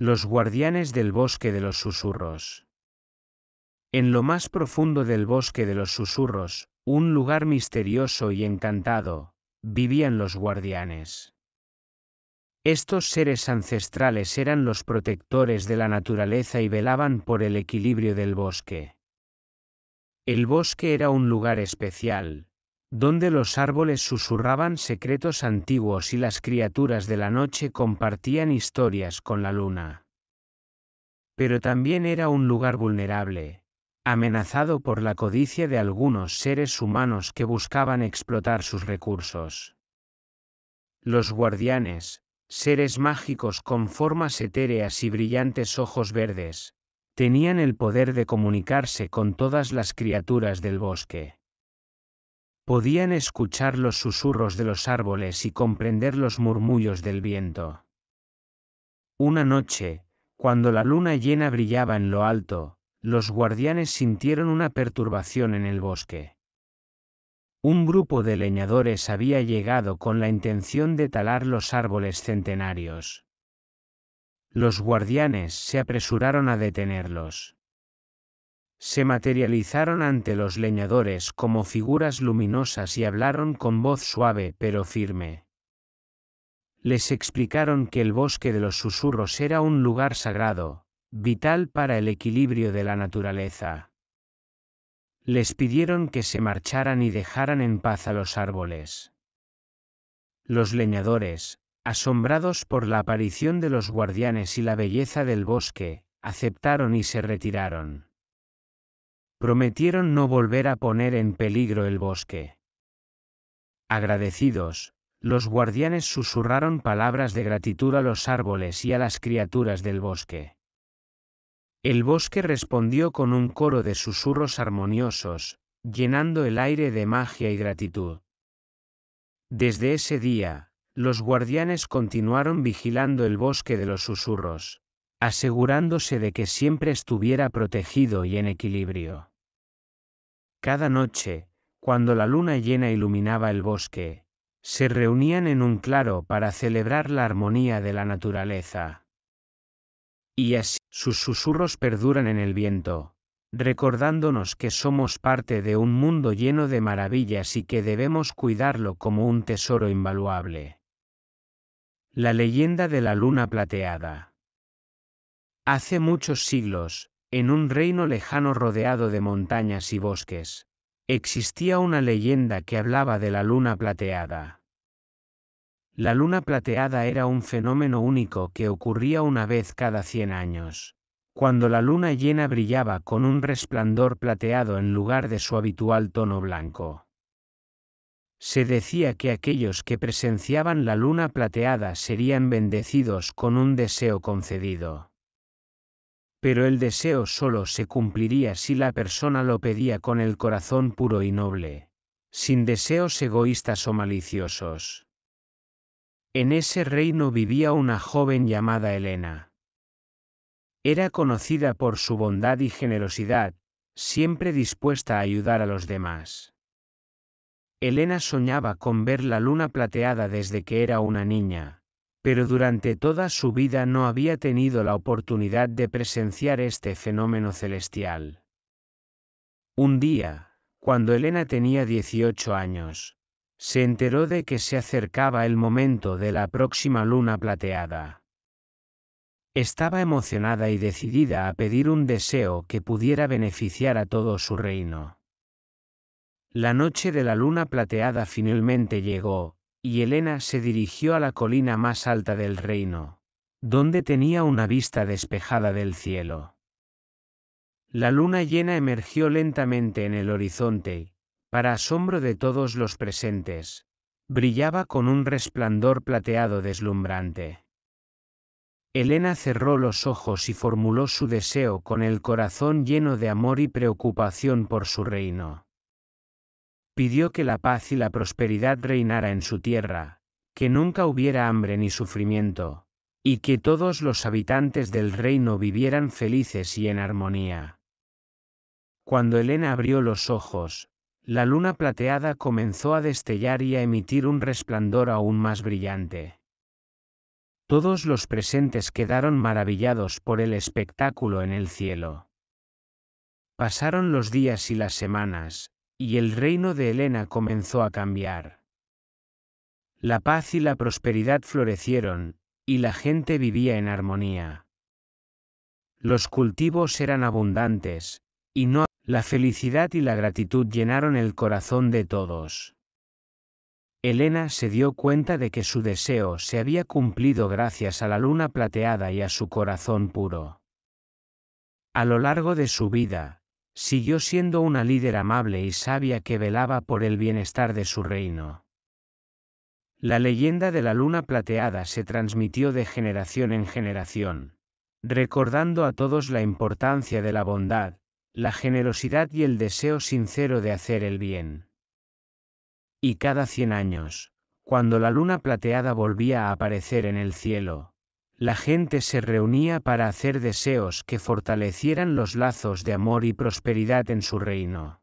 Los guardianes del bosque de los susurros. En lo más profundo del bosque de los susurros, un lugar misterioso y encantado, vivían los guardianes. Estos seres ancestrales eran los protectores de la naturaleza y velaban por el equilibrio del bosque. El bosque era un lugar especial, donde los árboles susurraban secretos antiguos y las criaturas de la noche compartían historias con la luna. Pero también era un lugar vulnerable, amenazado por la codicia de algunos seres humanos que buscaban explotar sus recursos. Los guardianes, seres mágicos con formas etéreas y brillantes ojos verdes, tenían el poder de comunicarse con todas las criaturas del bosque. Podían escuchar los susurros de los árboles y comprender los murmullos del viento. Una noche, cuando la luna llena brillaba en lo alto, los guardianes sintieron una perturbación en el bosque. Un grupo de leñadores había llegado con la intención de talar los árboles centenarios. Los guardianes se apresuraron a detenerlos se materializaron ante los leñadores como figuras luminosas y hablaron con voz suave pero firme. Les explicaron que el bosque de los susurros era un lugar sagrado, vital para el equilibrio de la naturaleza. Les pidieron que se marcharan y dejaran en paz a los árboles. Los leñadores, asombrados por la aparición de los guardianes y la belleza del bosque, aceptaron y se retiraron prometieron no volver a poner en peligro el bosque. Agradecidos, los guardianes susurraron palabras de gratitud a los árboles y a las criaturas del bosque. El bosque respondió con un coro de susurros armoniosos, llenando el aire de magia y gratitud. Desde ese día, los guardianes continuaron vigilando el bosque de los susurros asegurándose de que siempre estuviera protegido y en equilibrio. Cada noche, cuando la luna llena iluminaba el bosque, se reunían en un claro para celebrar la armonía de la naturaleza. Y así sus susurros perduran en el viento, recordándonos que somos parte de un mundo lleno de maravillas y que debemos cuidarlo como un tesoro invaluable. La leyenda de la luna plateada. Hace muchos siglos, en un reino lejano rodeado de montañas y bosques, existía una leyenda que hablaba de la luna plateada. La luna plateada era un fenómeno único que ocurría una vez cada cien años, cuando la luna llena brillaba con un resplandor plateado en lugar de su habitual tono blanco. Se decía que aquellos que presenciaban la luna plateada serían bendecidos con un deseo concedido pero el deseo solo se cumpliría si la persona lo pedía con el corazón puro y noble, sin deseos egoístas o maliciosos. En ese reino vivía una joven llamada Elena. Era conocida por su bondad y generosidad, siempre dispuesta a ayudar a los demás. Elena soñaba con ver la luna plateada desde que era una niña pero durante toda su vida no había tenido la oportunidad de presenciar este fenómeno celestial. Un día, cuando Elena tenía 18 años, se enteró de que se acercaba el momento de la próxima luna plateada. Estaba emocionada y decidida a pedir un deseo que pudiera beneficiar a todo su reino. La noche de la luna plateada finalmente llegó, y Elena se dirigió a la colina más alta del reino, donde tenía una vista despejada del cielo. La luna llena emergió lentamente en el horizonte, para asombro de todos los presentes, brillaba con un resplandor plateado deslumbrante. Elena cerró los ojos y formuló su deseo con el corazón lleno de amor y preocupación por su reino pidió que la paz y la prosperidad reinara en su tierra, que nunca hubiera hambre ni sufrimiento, y que todos los habitantes del reino vivieran felices y en armonía. Cuando Elena abrió los ojos, la luna plateada comenzó a destellar y a emitir un resplandor aún más brillante. Todos los presentes quedaron maravillados por el espectáculo en el cielo. Pasaron los días y las semanas, y el reino de Helena comenzó a cambiar. La paz y la prosperidad florecieron, y la gente vivía en armonía. Los cultivos eran abundantes, y no la felicidad y la gratitud llenaron el corazón de todos. Elena se dio cuenta de que su deseo se había cumplido gracias a la luna plateada y a su corazón puro. A lo largo de su vida, siguió siendo una líder amable y sabia que velaba por el bienestar de su reino. La leyenda de la luna plateada se transmitió de generación en generación, recordando a todos la importancia de la bondad, la generosidad y el deseo sincero de hacer el bien. Y cada cien años, cuando la luna plateada volvía a aparecer en el cielo, la gente se reunía para hacer deseos que fortalecieran los lazos de amor y prosperidad en su reino.